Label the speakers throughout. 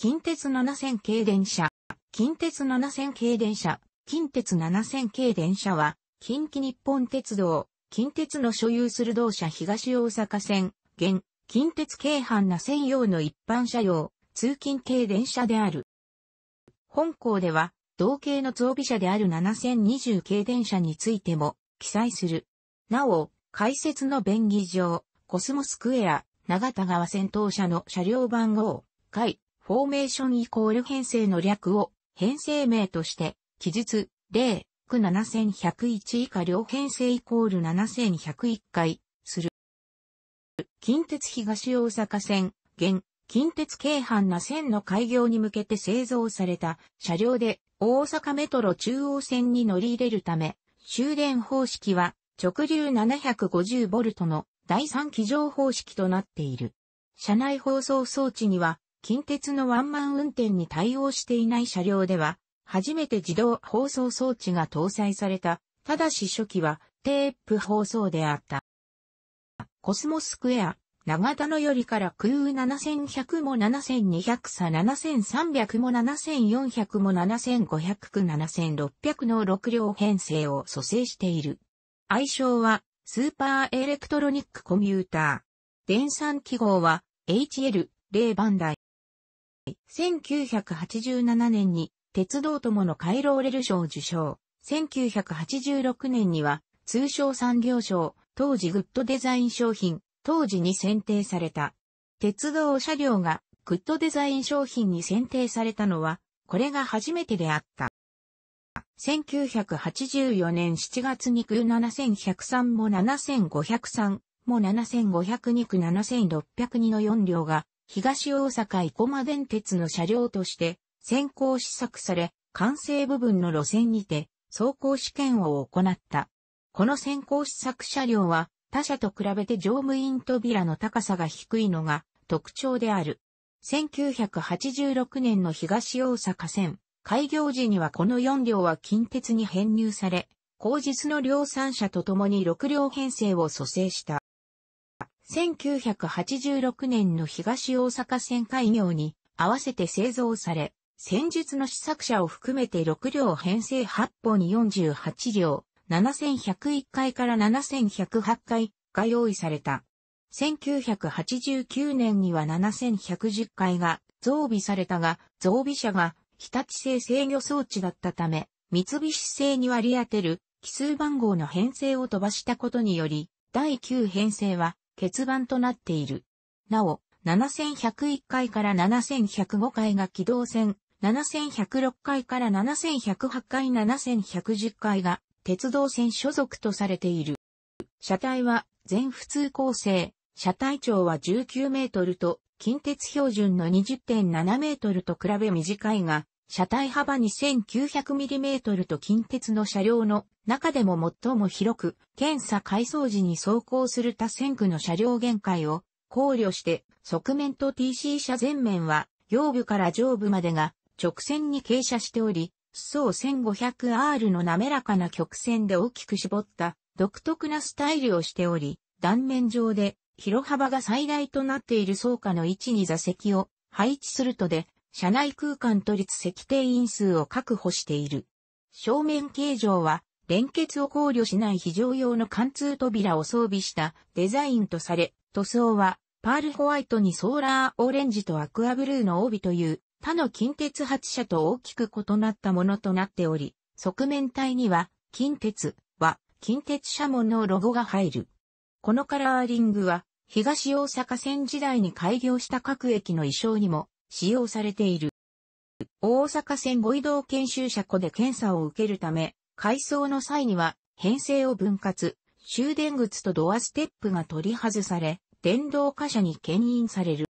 Speaker 1: 近鉄7000系電車。近鉄7000系電車。近鉄7000系電車は、近畿日本鉄道、近鉄の所有する同社東大阪線、現、近鉄京阪な専用の一般車用、通勤系電車である。本校では、同系の増備車である7020系電車についても、記載する。なお、解説の便宜上、コスモスクエア、長田川線当社の車両番号、回、フォーメーションイコール編成の略を編成名として、記述、例、区7101以下両編成イコール7101回、する。近鉄東大阪線、現、近鉄京阪な線の開業に向けて製造された車両で大阪メトロ中央線に乗り入れるため、終電方式は直流 750V の第3機乗方式となっている。車内放送装置には近鉄のワンマン運転に対応していない車両では、初めて自動放送装置が搭載された、ただし初期はテープ放送であった。コスモスクエア、長田のよりから空7100も7200差7300も7400も7500区7600の6両編成を蘇生している。愛称はスーパーエレクトロニックコミューター。電算記号は HL0 番台。1987年に鉄道友のカイローレル賞を受賞。1986年には通商産業賞、当時グッドデザイン商品、当時に選定された。鉄道車両がグッドデザイン商品に選定されたのは、これが初めてであった。1984年7月に空7103も7503も7502区7602の4両が東大阪生駒電鉄の車両として先行試作され、完成部分の路線にて走行試験を行った。この先行試作車両は他社と比べて乗務員扉の高さが低いのが特徴である。1986年の東大阪線開業時にはこの4両は近鉄に編入され、後日の量産車と共に6両編成を蘇生した。1986年の東大阪線開業に合わせて製造され、戦術の試作車を含めて6両編成8本に48両、7101回から7108回が用意された。1989年には7110回が増備されたが、増備車が日立製制御装置だったため、三菱製に割り当てる奇数番号の編成を飛ばしたことにより、第9編成は欠番となっている。なお、7101回から7105回が軌道線、7106回から7108回7110回が鉄道線所属とされている。車体は全普通構成、車体長は19メートルと近鉄標準の20.7メートルと比べ短いが、車体幅2 9 0 0トルと近鉄の車両の中でも最も広く、検査改装時に走行する多線区の車両限界を考慮して、側面と TC 車前面は、腰部から上部までが直線に傾斜しており、そ 1500R の滑らかな曲線で大きく絞った独特なスタイルをしており、断面上で広幅が最大となっている倉下の位置に座席を配置するとで、車内空間と立席定員数を確保している。正面形状は連結を考慮しない非常用の貫通扉を装備したデザインとされ、塗装はパールホワイトにソーラーオレンジとアクアブルーの帯という他の近鉄発車と大きく異なったものとなっており、側面体には近鉄は近鉄車門のロゴが入る。このカラーリングは東大阪線時代に開業した各駅の衣装にも使用されている。大阪線ご移動研修車庫で検査を受けるため、改装の際には、編成を分割、終電靴とドアステップが取り外され、電動貨車に牽引される。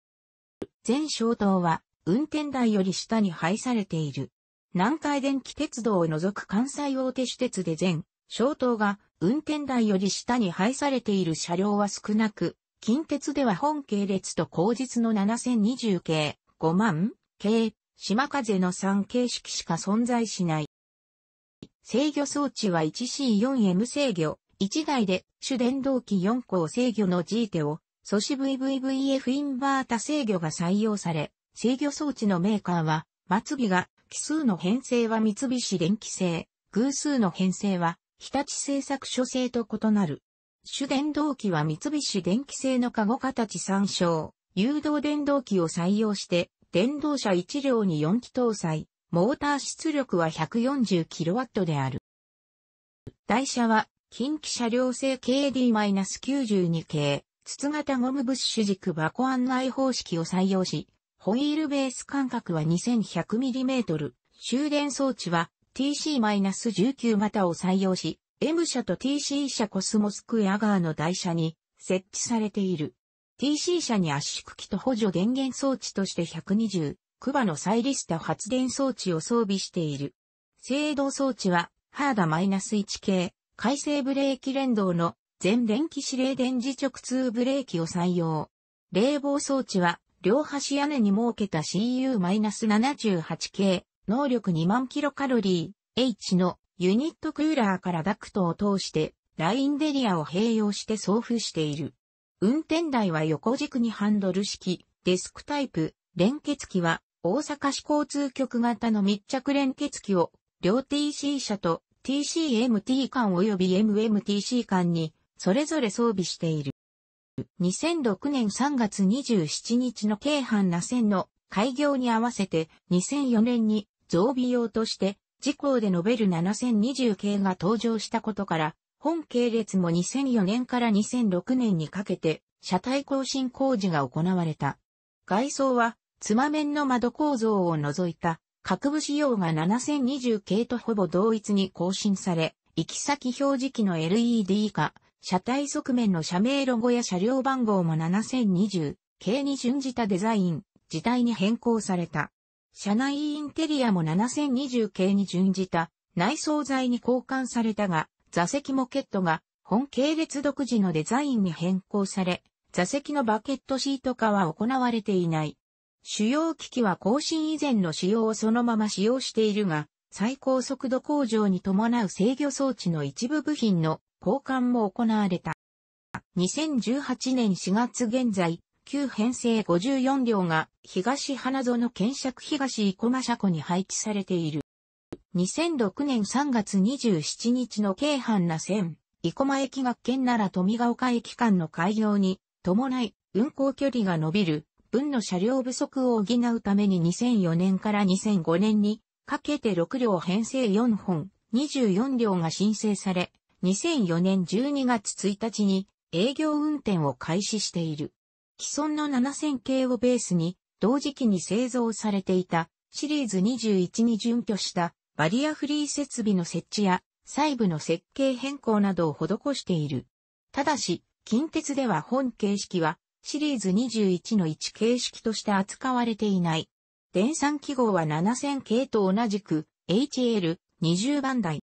Speaker 1: 全消灯は、運転台より下に配されている。南海電気鉄道を除く関西大手私鉄で全、消灯が運転台より下に配されている車両は少なく、近鉄では本系列と後日の7020系、5万系、島風の3形式しか存在しない。制御装置は 1C4M 制御、1台で主電動機4項制御の G 手を素子 VVVF インバータ制御が採用され、制御装置のメーカーは、末尾が奇数の編成は三菱電機製、偶数の編成は日立製作所製と異なる。主電動機は三菱電機製のカゴ形参照、誘導電動機を採用して、電動車1両に4機搭載。モーター出力は 140kW である。台車は近畿車両製 KD-92 系、筒型ゴムブッシュ軸箱案内方式を採用し、ホイールベース間隔は 2100mm、終電装置は TC-19 型を採用し、M 車と TC 車コスモスクエアガーの台車に設置されている。TC 車に圧縮機と補助電源装置として120クバのサイリスタ発電装置を装備している。制動装置は、ハーダ -1 系、回生ブレーキ連動の全電気指令電磁直通ブレーキを採用。冷房装置は、両端屋根に設けた CU-78 系、能力2万キロカロリー、H のユニットクーラーからダクトを通して、ラインデリアを併用して送付している。運転台は横軸にハンドル式、デスクタイプ、連結機は大阪市交通局型の密着連結機を両 TC 車と TCMT 間及び MMTC 間にそれぞれ装備している。2006年3月27日の京阪那線の開業に合わせて2004年に増備用として事項で述べる7020系が登場したことから本系列も2004年から2006年にかけて車体更新工事が行われた。外装はつま面の窓構造を除いた各部仕様が7020系とほぼ同一に更新され、行き先表示器の LED 化、車体側面の社名ロゴや車両番号も7020系に準じたデザイン、時代に変更された。車内インテリアも7020系に準じた内装材に交換されたが、座席モケットが本系列独自のデザインに変更され、座席のバケットシート化は行われていない。主要機器は更新以前の仕様をそのまま使用しているが、最高速度向上に伴う制御装置の一部部品の交換も行われた。2018年4月現在、旧編成54両が東花園検釈東生駒車庫に配置されている。2006年3月27日の京阪な線、生駒駅学県なら富ヶ丘駅間の開業に伴い運行距離が伸びる軍の車両不足を補うために2004年から2005年にかけて6両編成4本、24両が申請され、2004年12月1日に営業運転を開始している。既存の7000系をベースに、同時期に製造されていたシリーズ21に準拠したバリアフリー設備の設置や細部の設計変更などを施している。ただし、近鉄では本形式はシリーズ21の1形式として扱われていない。電算記号は7000系と同じく HL20 番台。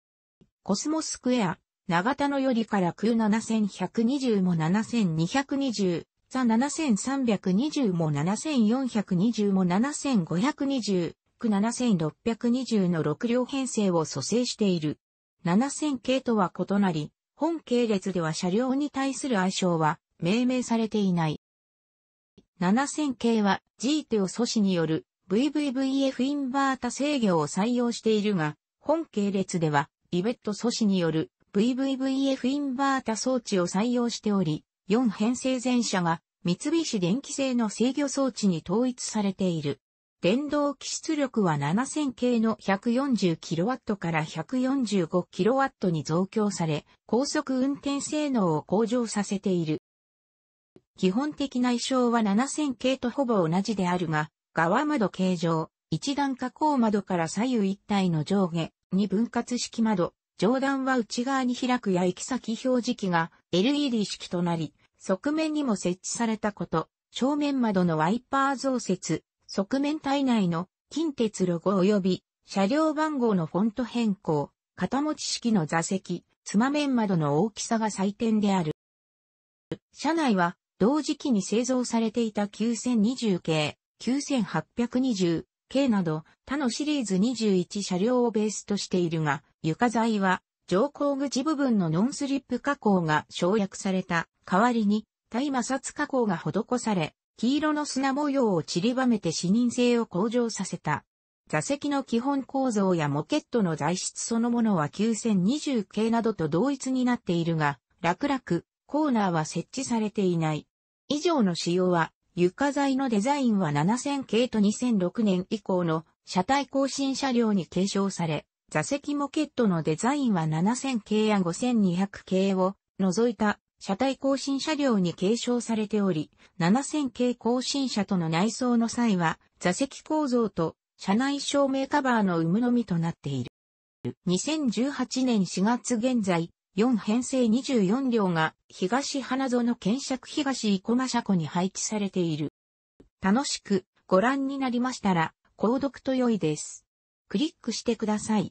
Speaker 1: コスモスクエア、長田のよりから空7120も7220、ザ7320も7420も7520、区7620の6両編成を蘇生している。7000系とは異なり、本系列では車両に対する愛称は命名されていない。7000系は g o 素子による VVVF インバータ制御を採用しているが、本系列ではイベット素子による VVVF インバータ装置を採用しており、4編成全車が三菱電機製の制御装置に統一されている。電動機出力は7000系の 140kW から 145kW に増強され、高速運転性能を向上させている。基本的な衣装は7000系とほぼ同じであるが、側窓形状、一段加工窓から左右一体の上下に分割式窓、上段は内側に開くや行き先表示器が LED 式となり、側面にも設置されたこと、正面窓のワイパー増設、側面体内の近鉄ロゴ及び車両番号のフォント変更、肩持ち式の座席、つま面窓の大きさが採点である。車内は同時期に製造されていた9020系、9820系など他のシリーズ21車両をベースとしているが、床材は乗降口部分のノンスリップ加工が省略された代わりに対摩擦加工が施され、黄色の砂模様を散りばめて視認性を向上させた。座席の基本構造やモケットの材質そのものは9020系などと同一になっているが、楽々、コーナーは設置されていない。以上の仕様は、床材のデザインは7000系と2006年以降の車体更新車両に継承され、座席モケットのデザインは7000系や5200系を除いた車体更新車両に継承されており、7000系更新車との内装の際は、座席構造と車内照明カバーの有無のみとなっている。2018年4月現在、4編成24両が東花園検釈東生駒車庫に配置されている。楽しくご覧になりましたら、購読と良いです。クリックしてください。